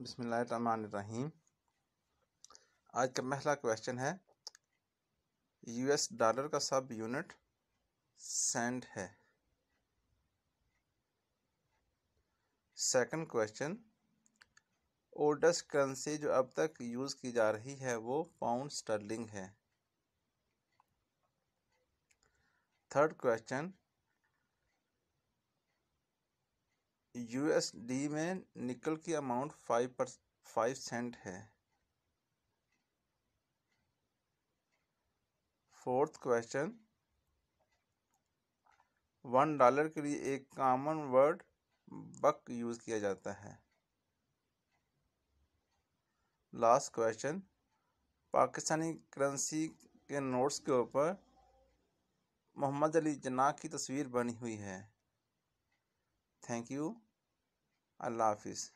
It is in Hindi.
बिसमीम आज का पहला क्वेश्चन है यूएस डॉलर का सब यूनिट सेंट है सेकंड क्वेश्चन ओल्डेस्ट करेंसी जो अब तक यूज़ की जा रही है वो पाउंड स्टर्लिंग है थर्ड क्वेश्चन यूएसडी में निकल की अमाउंट फाइव पर फाइव सेंट है फोर्थ क्वेश्चन वन डॉलर के लिए एक कॉमन वर्ड बक यूज किया जाता है लास्ट क्वेश्चन पाकिस्तानी करेंसी के नोट्स के ऊपर मोहम्मद अली जना की तस्वीर बनी हुई है थैंक यू Allah Hafiz.